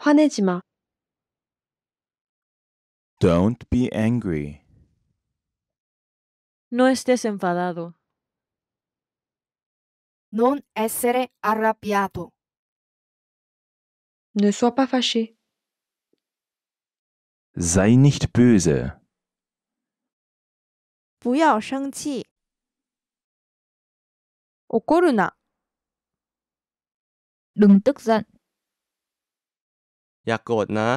화내지 마. Don't be angry. No estés enfadado. Non essere arrabbiato. Ne sois pas fâché. Sei nicht böse. 不要生气。怒るな。Đừng tức giận. อย่ากโกรธนะ